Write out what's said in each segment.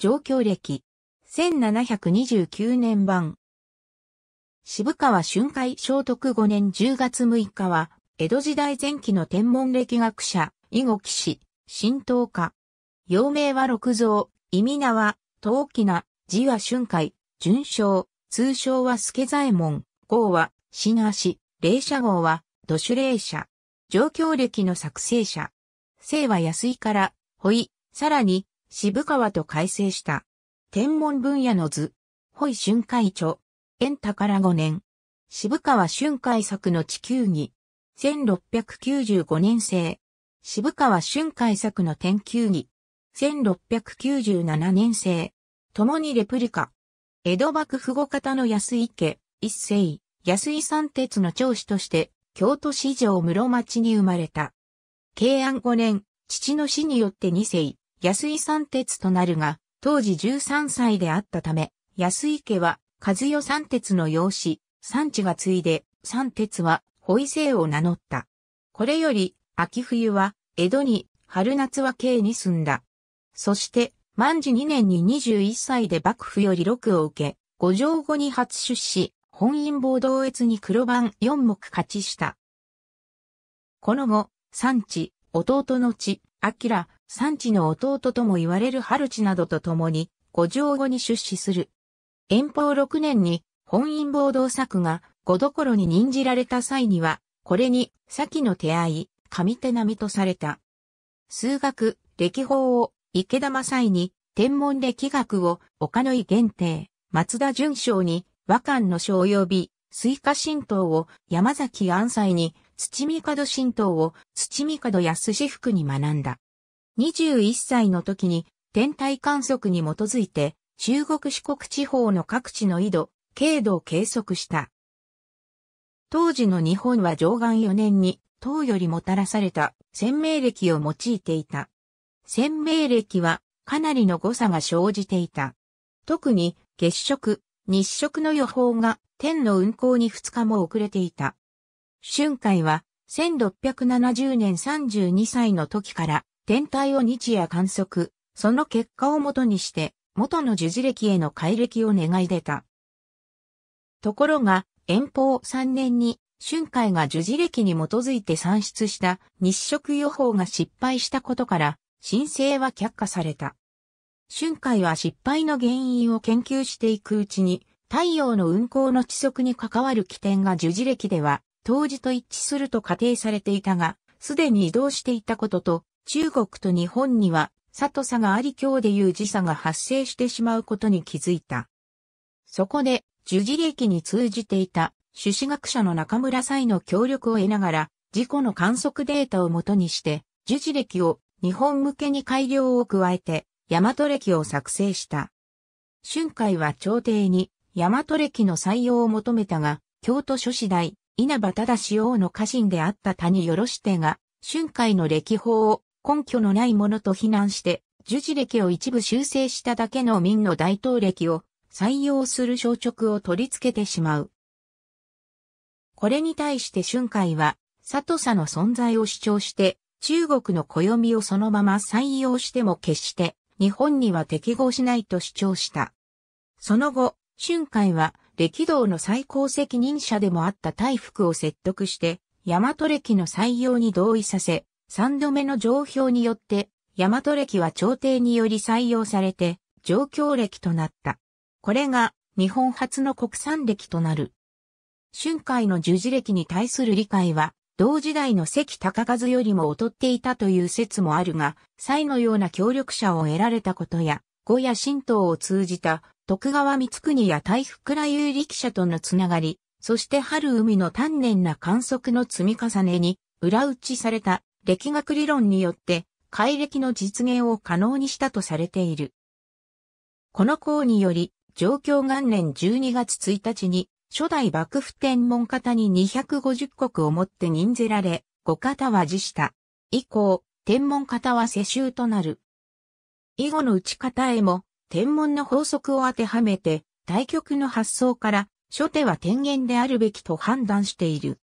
上京歴。1729年版。渋川春海聖徳5年10月6日は、江戸時代前期の天文歴学者、囲碁騎士、神道家。陽明は六蔵、意味名は、陶器な、字は春海、順章、通称は助左衛門、号は、新足、霊社号は、土主霊社。上京歴の作成者。姓は安井から、ほい、さらに、渋川と改正した。天文分野の図、ホイ春海著、円宝五年、渋川春海作の地球儀、1695年生、渋川春海作の天球儀、1697年生、共にレプリカ、江戸幕府後方の安井家、一世、安井三鉄の長子として、京都市城室町に生まれた。慶安五年、父の死によって二世、安井三鉄となるが、当時13歳であったため、安井家は和代三鉄の養子、三地が継いで、三鉄は保伊生を名乗った。これより、秋冬は江戸に、春夏は京に住んだ。そして、万事2年に21歳で幕府より六を受け、五条後に初出し、本因坊同越に黒番4目勝ちした。この後、三地、弟の地、明、産地の弟とも言われる春地などと共に、五条後に出資する。遠方6年に本因暴動作が五所に任じられた際には、これに先の手合い、上手並みとされた。数学、歴法を池田正井に、天文歴学を岡野井限定、松田淳章に和漢の書及び、水化神道を山崎安斎に、土門神道を土門安志福に学んだ。21歳の時に天体観測に基づいて中国四国地方の各地の緯度、経度を計測した。当時の日本は上岸4年に唐よりもたらされた鮮明歴を用いていた。鮮明歴はかなりの誤差が生じていた。特に月食、日食の予報が天の運行に2日も遅れていた。春海は1670年32歳の時から天体を日夜観測、その結果をもとにして、元の樹字歴への改歴を願い出た。ところが、遠方3年に、春海が樹字歴に基づいて算出した日食予報が失敗したことから、申請は却下された。春海は失敗の原因を研究していくうちに、太陽の運行の地速に関わる起点が樹字歴では、当時と一致すると仮定されていたが、すでに移動していたことと、中国と日本には里差があり今日でいう時差が発生してしまうことに気づいた。そこで、樹字歴に通じていた、朱子学者の中村才の協力を得ながら、事故の観測データをもとにして、樹字歴を日本向けに改良を加えて、大和歴を作成した。春海は朝廷に大和歴の採用を求めたが、京都諸子大、稲葉忠志王の家臣であった谷よろしてが、春海の歴法を根拠のないものと非難して、樹事歴を一部修正しただけの民の大統歴を採用する消直を取り付けてしまう。これに対して春海は、里佐の存在を主張して、中国の暦をそのまま採用しても決して日本には適合しないと主張した。その後、春海は歴道の最高責任者でもあった大福を説得して、大和歴の採用に同意させ、三度目の上表によって、大和暦は朝廷により採用されて、上京暦となった。これが日本初の国産暦となる。春海の十字暦に対する理解は、同時代の関高和よりも劣っていたという説もあるが、蔡のような協力者を得られたことや、五夜神道を通じた徳川光国や大福倉有力者とのつながり、そして春海の丹念な観測の積み重ねに裏打ちされた歴学理論によって、改歴の実現を可能にしたとされている。この項により、状況元年12月1日に、初代幕府天文方に250国をもって任ぜられ、五方は辞した。以降、天文方は世襲となる。以後の打ち方へも、天文の法則を当てはめて、対局の発想から、初手は天元であるべきと判断している。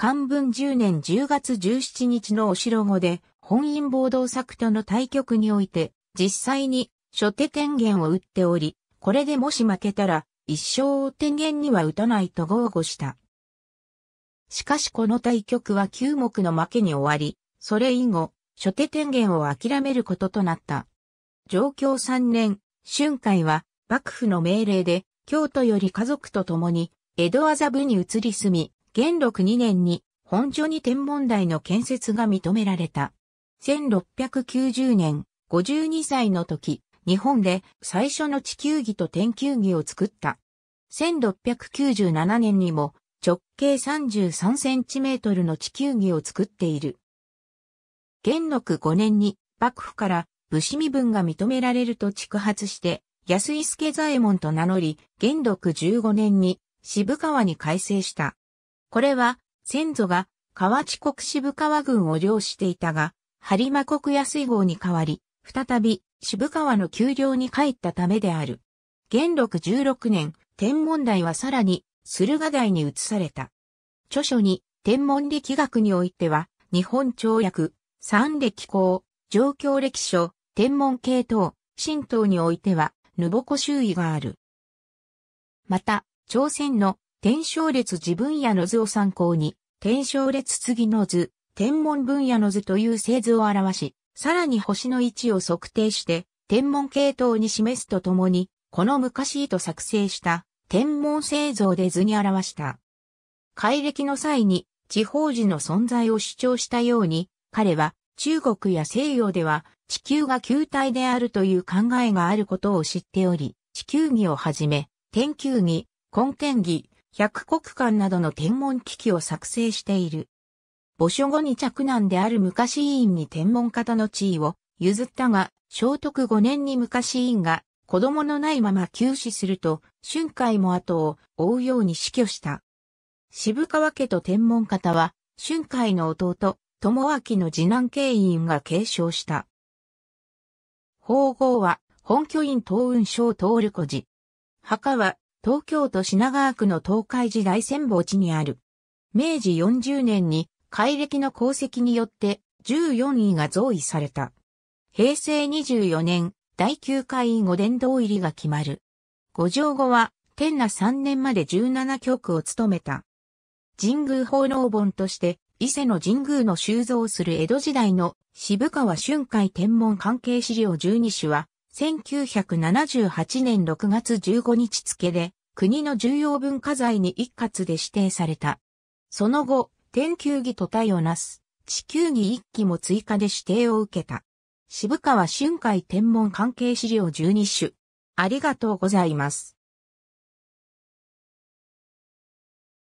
漢文10年10月17日のお城後で、本因暴動作との対局において、実際に初手天元を打っており、これでもし負けたら、一生を天元には打たないと豪語した。しかしこの対局は9目の負けに終わり、それ以後、初手天元を諦めることとなった。上京3年、春海は、幕府の命令で、京都より家族と共に、江戸麻布に移り住み、元禄2年に本所に天文台の建設が認められた。1690年、52歳の時、日本で最初の地球儀と天球儀を作った。1697年にも直径33センチメートルの地球儀を作っている。元禄5年に幕府から武士身分が認められると蓄発して、安井助左衛門と名乗り、元禄15年に渋川に改正した。これは、先祖が河内国渋川郡を領していたが、播磨国安井号に代わり、再び渋川の丘陵に帰ったためである。元禄16年、天文台はさらに駿河台に移された。著書に天文力学においては、日本朝約、三歴公、状況歴書、天文系統、神道においては、ぬぼこ周囲がある。また、朝鮮の天正列寺分野の図を参考に、天正列次の図、天文分野の図という製図を表し、さらに星の位置を測定して、天文系統に示すとともに、この昔と作成した天文製造で図に表した。改暦の際に地方時の存在を主張したように、彼は中国や西洋では地球が球体であるという考えがあることを知っており、地球儀をはじめ、天球儀、根天儀、百国間などの天文機器を作成している。墓所後に嫡男である昔委員に天文方の地位を譲ったが、聖徳5年に昔委員が子供のないまま休止すると、春海も後を追うように死去した。渋川家と天文方は、春海の弟、友明の次男慶員が継承した。法号は、本居院東雲省通る古寺。墓は、東京都品川区の東海寺大戦墓地にある。明治40年に改暦の功績によって14位が贈位された。平成24年、第9回御殿堂入りが決まる。五条後は、天那3年まで17局を務めた。神宮奉納本として、伊勢の神宮の収蔵する江戸時代の渋川春海天文関係資料12種は、1978年6月15日付で、国の重要文化財に一括で指定された。その後、天球儀と体をなす、地球儀一機も追加で指定を受けた。渋川春海天文関係資料12種。ありがとうございます。